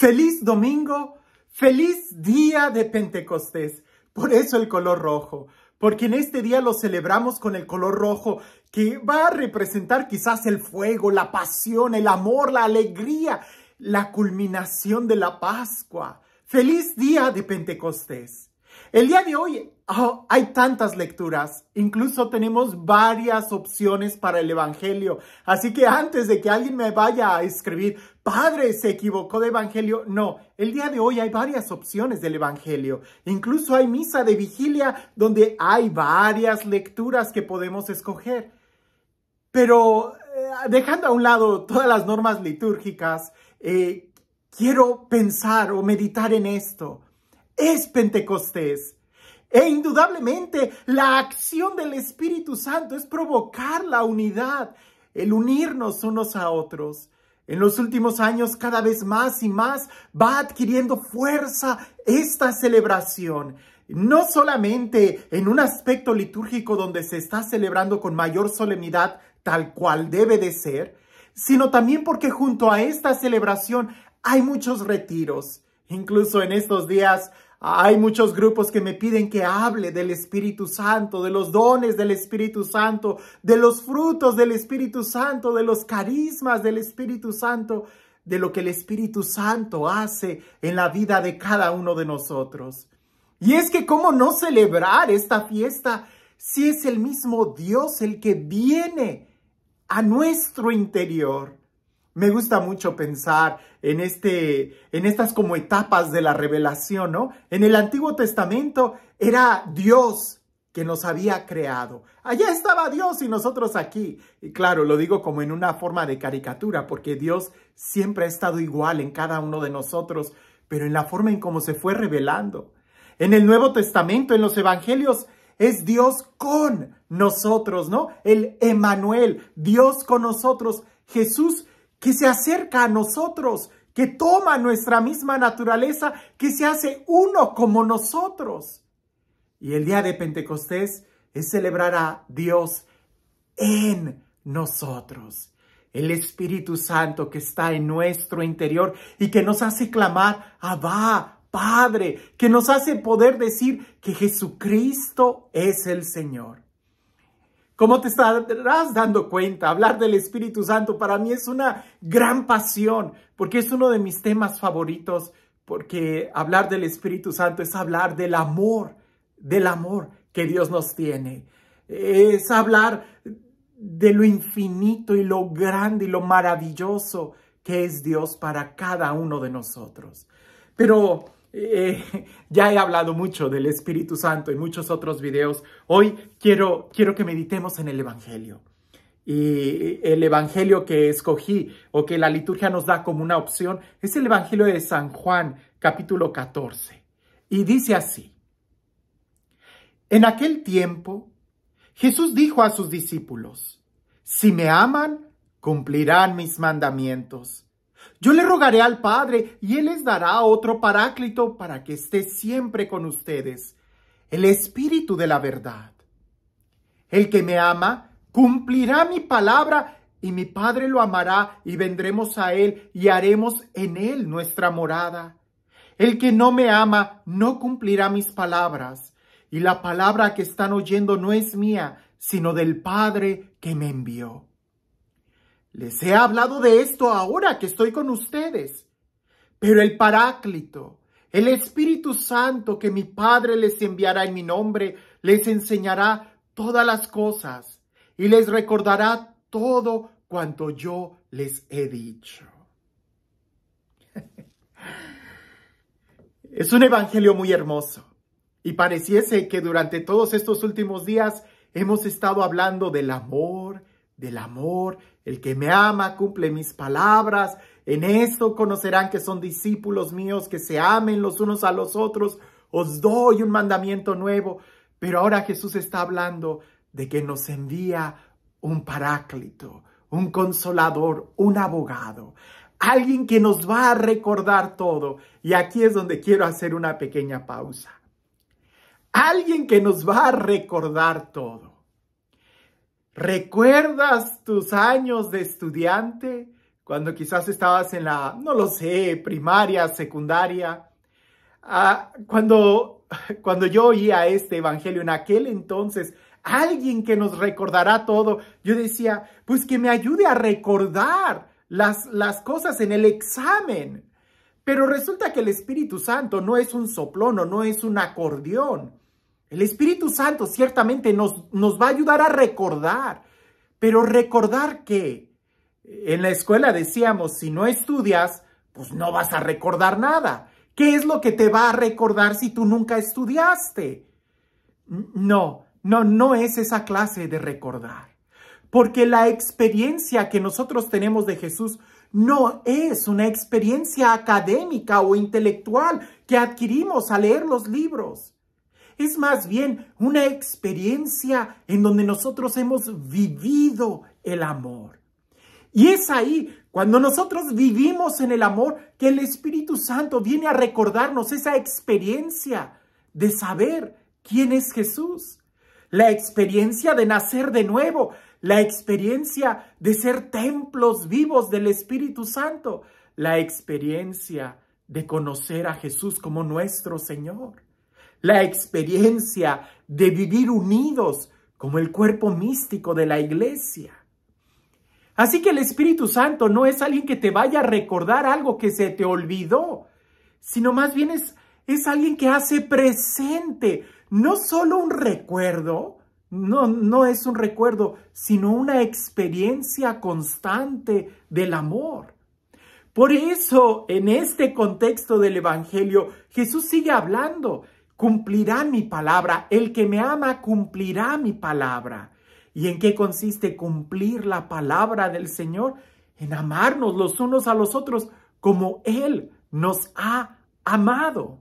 Feliz domingo, feliz día de Pentecostés. Por eso el color rojo, porque en este día lo celebramos con el color rojo que va a representar quizás el fuego, la pasión, el amor, la alegría, la culminación de la Pascua. Feliz día de Pentecostés. El día de hoy hay tantas lecturas, incluso tenemos varias opciones para el Evangelio. Así que antes de que alguien me vaya a escribir, Padre, se equivocó de Evangelio, no, el día de hoy hay varias opciones del Evangelio. Incluso hay misa de vigilia donde hay varias lecturas que podemos escoger. Pero eh, dejando a un lado todas las normas litúrgicas, eh, quiero pensar o meditar en esto. Es Pentecostés e indudablemente la acción del Espíritu Santo es provocar la unidad, el unirnos unos a otros. En los últimos años cada vez más y más va adquiriendo fuerza esta celebración. No solamente en un aspecto litúrgico donde se está celebrando con mayor solemnidad tal cual debe de ser, sino también porque junto a esta celebración hay muchos retiros. Incluso en estos días hay muchos grupos que me piden que hable del Espíritu Santo, de los dones del Espíritu Santo, de los frutos del Espíritu Santo, de los carismas del Espíritu Santo, de lo que el Espíritu Santo hace en la vida de cada uno de nosotros. Y es que cómo no celebrar esta fiesta si es el mismo Dios el que viene a nuestro interior. Me gusta mucho pensar en, este, en estas como etapas de la revelación, ¿no? En el Antiguo Testamento era Dios que nos había creado. Allá estaba Dios y nosotros aquí. Y claro, lo digo como en una forma de caricatura, porque Dios siempre ha estado igual en cada uno de nosotros, pero en la forma en cómo se fue revelando. En el Nuevo Testamento, en los Evangelios, es Dios con nosotros, ¿no? El Emanuel, Dios con nosotros. Jesús que se acerca a nosotros, que toma nuestra misma naturaleza, que se hace uno como nosotros. Y el día de Pentecostés es celebrar a Dios en nosotros. El Espíritu Santo que está en nuestro interior y que nos hace clamar, Abba, Padre, que nos hace poder decir que Jesucristo es el Señor. ¿Cómo te estarás dando cuenta, hablar del Espíritu Santo para mí es una gran pasión, porque es uno de mis temas favoritos, porque hablar del Espíritu Santo es hablar del amor, del amor que Dios nos tiene. Es hablar de lo infinito y lo grande y lo maravilloso que es Dios para cada uno de nosotros. Pero eh, ya he hablado mucho del Espíritu Santo en muchos otros videos. Hoy quiero, quiero que meditemos en el Evangelio. Y el Evangelio que escogí o que la liturgia nos da como una opción es el Evangelio de San Juan, capítulo 14. Y dice así. En aquel tiempo, Jesús dijo a sus discípulos, Si me aman, cumplirán mis mandamientos yo le rogaré al Padre y Él les dará otro paráclito para que esté siempre con ustedes, el Espíritu de la verdad. El que me ama cumplirá mi palabra y mi Padre lo amará y vendremos a Él y haremos en Él nuestra morada. El que no me ama no cumplirá mis palabras y la palabra que están oyendo no es mía, sino del Padre que me envió. Les he hablado de esto ahora que estoy con ustedes. Pero el Paráclito, el Espíritu Santo que mi Padre les enviará en mi nombre, les enseñará todas las cosas y les recordará todo cuanto yo les he dicho. Es un evangelio muy hermoso y pareciese que durante todos estos últimos días hemos estado hablando del amor, del amor el que me ama cumple mis palabras. En esto conocerán que son discípulos míos, que se amen los unos a los otros. Os doy un mandamiento nuevo. Pero ahora Jesús está hablando de que nos envía un paráclito, un consolador, un abogado, alguien que nos va a recordar todo. Y aquí es donde quiero hacer una pequeña pausa. Alguien que nos va a recordar todo. ¿Recuerdas tus años de estudiante? Cuando quizás estabas en la, no lo sé, primaria, secundaria. Ah, cuando, cuando yo oía este evangelio en aquel entonces, alguien que nos recordará todo, yo decía, pues que me ayude a recordar las, las cosas en el examen. Pero resulta que el Espíritu Santo no es un soplón no es un acordeón. El Espíritu Santo ciertamente nos, nos va a ayudar a recordar, pero recordar que en la escuela decíamos, si no estudias, pues no vas a recordar nada. ¿Qué es lo que te va a recordar si tú nunca estudiaste? No, no, no es esa clase de recordar. Porque la experiencia que nosotros tenemos de Jesús no es una experiencia académica o intelectual que adquirimos al leer los libros es más bien una experiencia en donde nosotros hemos vivido el amor. Y es ahí, cuando nosotros vivimos en el amor, que el Espíritu Santo viene a recordarnos esa experiencia de saber quién es Jesús, la experiencia de nacer de nuevo, la experiencia de ser templos vivos del Espíritu Santo, la experiencia de conocer a Jesús como nuestro Señor la experiencia de vivir unidos como el cuerpo místico de la iglesia. Así que el Espíritu Santo no es alguien que te vaya a recordar algo que se te olvidó, sino más bien es, alguien que hace presente no solo un recuerdo, no, no es un recuerdo, sino una experiencia constante del amor. Por eso, en este contexto del Evangelio, Jesús sigue hablando cumplirá mi palabra. El que me ama cumplirá mi palabra. ¿Y en qué consiste cumplir la palabra del Señor? En amarnos los unos a los otros como Él nos ha amado.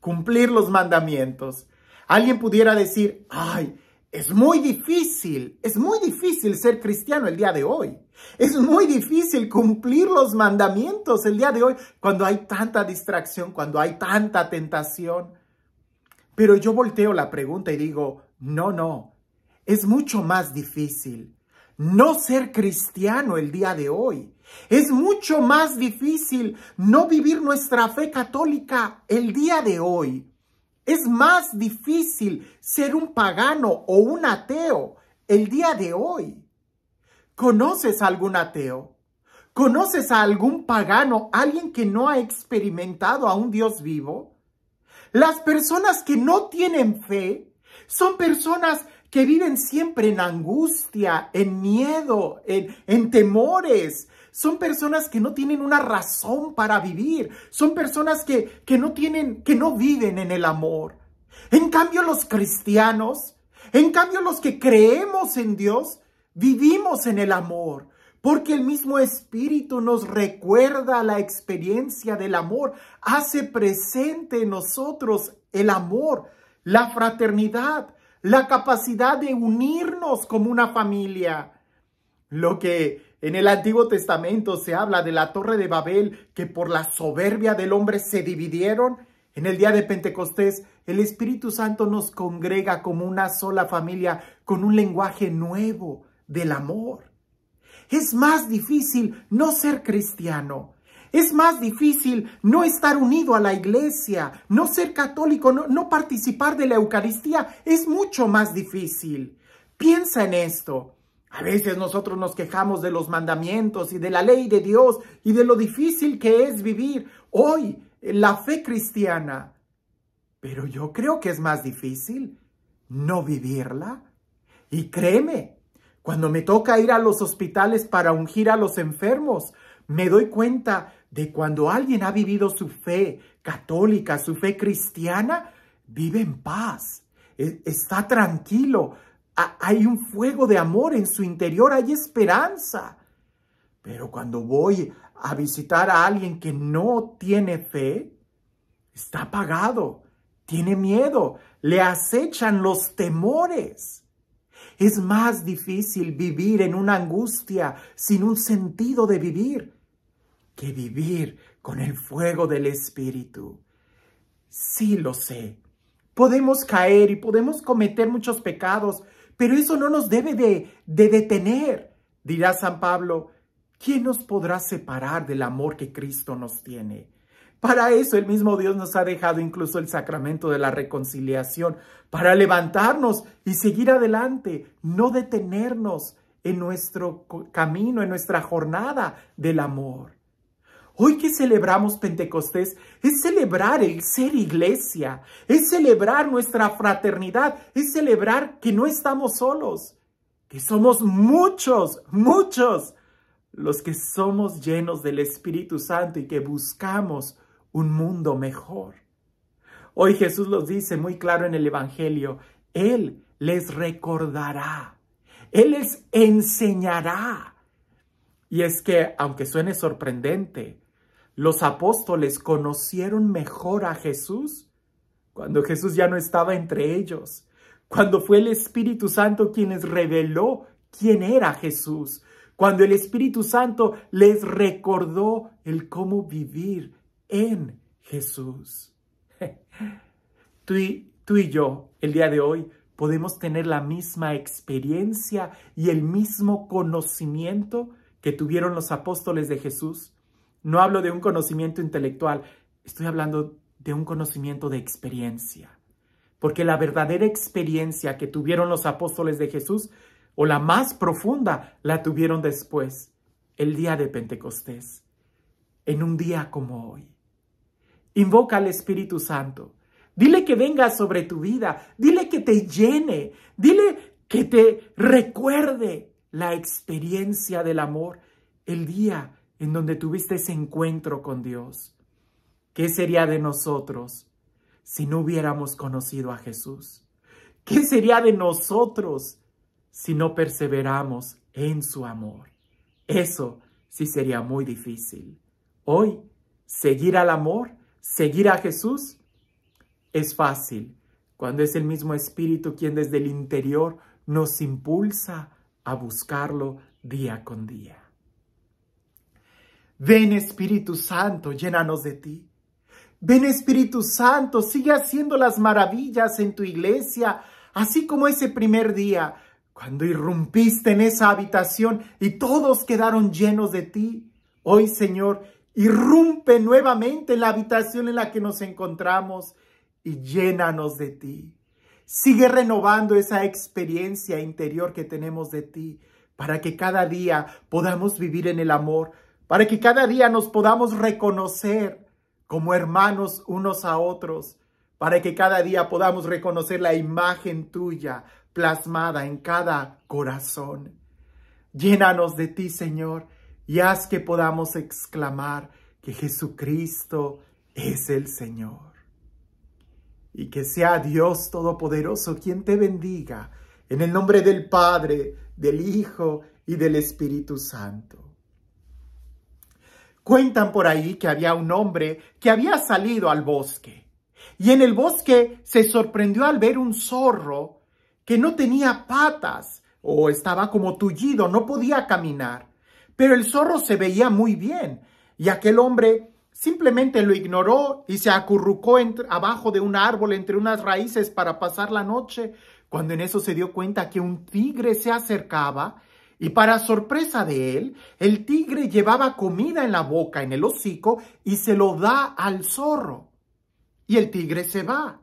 Cumplir los mandamientos. Alguien pudiera decir, ay, es muy difícil, es muy difícil ser cristiano el día de hoy. Es muy difícil cumplir los mandamientos el día de hoy cuando hay tanta distracción, cuando hay tanta tentación. Pero yo volteo la pregunta y digo, no, no, es mucho más difícil no ser cristiano el día de hoy. Es mucho más difícil no vivir nuestra fe católica el día de hoy es más difícil ser un pagano o un ateo el día de hoy. ¿Conoces a algún ateo? ¿Conoces a algún pagano, alguien que no ha experimentado a un Dios vivo? Las personas que no tienen fe son personas que viven siempre en angustia, en miedo, en, en temores, son personas que no tienen una razón para vivir, son personas que, que no tienen, que no viven en el amor. En cambio, los cristianos, en cambio, los que creemos en Dios, vivimos en el amor. Porque el mismo Espíritu nos recuerda la experiencia del amor, hace presente en nosotros el amor, la fraternidad, la capacidad de unirnos como una familia. Lo que en el Antiguo Testamento se habla de la torre de Babel que por la soberbia del hombre se dividieron. En el día de Pentecostés, el Espíritu Santo nos congrega como una sola familia con un lenguaje nuevo del amor. Es más difícil no ser cristiano. Es más difícil no estar unido a la iglesia, no ser católico, no, participar de la Eucaristía. Es mucho más difícil. Piensa en esto. A veces nosotros nos quejamos de los mandamientos y de la ley de Dios y de lo difícil que es vivir hoy la fe cristiana. Pero yo creo que es más difícil no vivirla. Y créeme, cuando me toca ir a los hospitales para ungir a los enfermos, me doy cuenta de cuando alguien ha vivido su fe católica, su fe cristiana, vive en paz, e-, está tranquilo, Ah, hay un fuego de amor en su interior, hay esperanza. Pero cuando voy a visitar a alguien que no tiene fe, está apagado, tiene miedo, le acechan los temores. Es más difícil vivir en una angustia sin un sentido de vivir que vivir con el fuego del Espíritu. Sí lo sé. Podemos caer y podemos cometer muchos pecados, pero eso no nos debe de, de detener. Dirá San Pablo, ¿quién nos podrá separar del amor que Cristo nos tiene? Para eso el mismo Dios nos ha dejado incluso el sacramento de la reconciliación, para levantarnos y seguir adelante, no detenernos en nuestro camino, en nuestra jornada del amor. Hoy que celebramos Pentecostés es celebrar el ser iglesia, es celebrar nuestra fraternidad, es celebrar que no estamos solos, que somos muchos, muchos los que somos llenos del Espíritu Santo y que buscamos un mundo mejor. Hoy Jesús los dice muy claro en el Evangelio, Él les recordará, Él les enseñará. Y es que, aunque suene sorprendente, los apóstoles conocieron mejor a Jesús cuando Jesús ya no estaba entre ellos, cuando fue el Espíritu Santo quienes reveló quién era Jesús, cuando el Espíritu Santo les recordó el cómo vivir en Jesús. Tú tú y yo, el día de hoy, podemos tener la misma experiencia y el mismo conocimiento que tuvieron los apóstoles de Jesús no hablo de un conocimiento intelectual, estoy hablando de un conocimiento de experiencia. Porque la verdadera experiencia que tuvieron los apóstoles de Jesús, o la más profunda, la tuvieron después, el día de Pentecostés, en un día como hoy. Invoca al Espíritu Santo. Dile que venga sobre tu vida. Dile que te llene. Dile que te recuerde la experiencia del amor el día en donde tuviste ese encuentro con Dios. ¿Qué sería de nosotros si no hubiéramos conocido a Jesús? ¿Qué sería de nosotros si no perseveramos en su amor? Eso sí sería muy difícil. Hoy, seguir al amor, seguir a Jesús, es fácil cuando es el mismo Espíritu quien desde el interior nos impulsa a buscarlo día con día. Ven Espíritu Santo, llénanos de ti. Ven Espíritu Santo, sigue haciendo las maravillas en tu iglesia, así como ese primer día, cuando irrumpiste en esa habitación y todos quedaron llenos de ti. Hoy, Señor, irrumpe nuevamente en la habitación en la que nos encontramos y llénanos de ti. Sigue renovando esa experiencia interior que tenemos de ti para que cada día podamos vivir en el amor, para que cada día nos podamos reconocer como hermanos unos a otros, para que cada día podamos reconocer la imagen tuya plasmada en cada corazón. Llénanos de ti, Señor, y haz que podamos exclamar que Jesucristo es el Señor. Y que sea Dios Todopoderoso quien te bendiga, en el nombre del Padre, del Hijo y del Espíritu Santo. Cuentan por ahí que había un hombre que había salido al bosque y en el bosque se sorprendió al ver un zorro que no tenía patas o estaba como tullido, no podía caminar. Pero el zorro se veía muy bien y aquel hombre simplemente lo ignoró y se acurrucó abajo de un árbol entre unas raíces para pasar la noche, cuando en eso se dio cuenta que un tigre se acercaba y para sorpresa de él, el tigre llevaba comida en la boca, en el hocico, y se lo da al zorro. Y el tigre se va.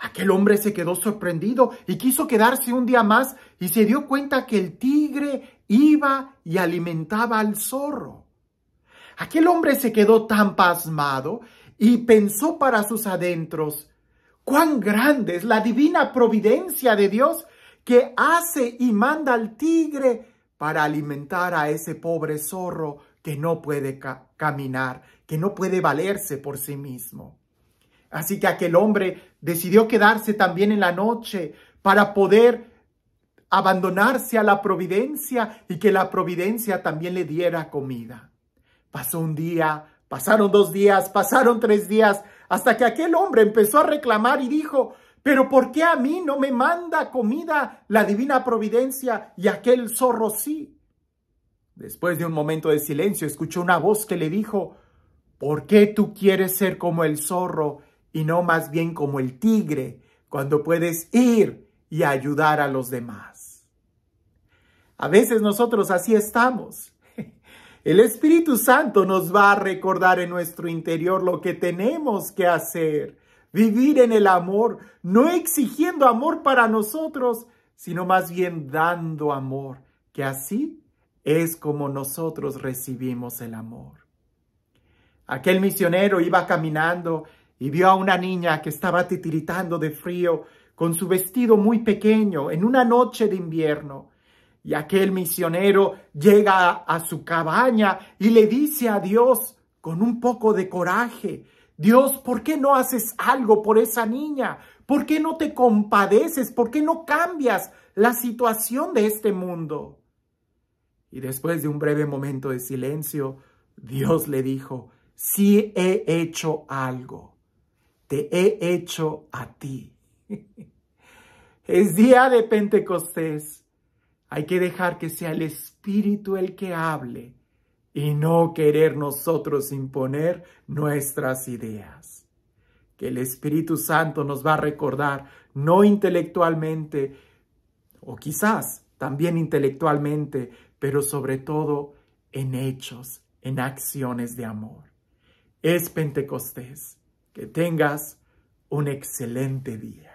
Aquel hombre se quedó sorprendido y quiso quedarse un día más y se dio cuenta que el tigre iba y alimentaba al zorro. Aquel hombre se quedó tan pasmado y pensó para sus adentros, cuán grande es la divina providencia de Dios que hace y manda al tigre para alimentar a ese pobre zorro que no puede caminar, que no puede valerse por sí mismo. Así que aquel hombre decidió quedarse también en la noche para poder abandonarse a la providencia y que la providencia también le diera comida. Pasó un día, pasaron dos días, pasaron tres días, hasta que aquel hombre empezó a reclamar y dijo, pero ¿por qué a mí no me manda comida la divina providencia y aquel zorro sí? Después de un momento de silencio, escuchó una voz que le dijo, ¿por qué tú quieres ser como el zorro y no más bien como el tigre cuando puedes ir y ayudar a los demás? A veces nosotros así estamos. El Espíritu Santo nos va a recordar en nuestro interior lo que tenemos que hacer vivir en el amor, no exigiendo amor para nosotros, sino más bien dando amor, que así es como nosotros recibimos el amor. Aquel misionero iba caminando y vio a una niña que estaba titiritando de frío con su vestido muy pequeño en una noche de invierno. Y aquel misionero llega a, su cabaña y le dice adiós con un poco de coraje, Dios, ¿por qué no haces algo por esa niña? ¿Por qué no te compadeces? ¿Por qué no cambias la situación de este mundo? Y después de un breve momento de silencio, Dios le dijo, sí he hecho algo, te he hecho a ti. es día de Pentecostés. Hay que dejar que sea el Espíritu el que hable y no querer nosotros imponer nuestras ideas. Que el Espíritu Santo nos va a recordar, no intelectualmente, o quizás también intelectualmente, pero sobre todo en hechos, en acciones de amor. Es Pentecostés. Que tengas un excelente día.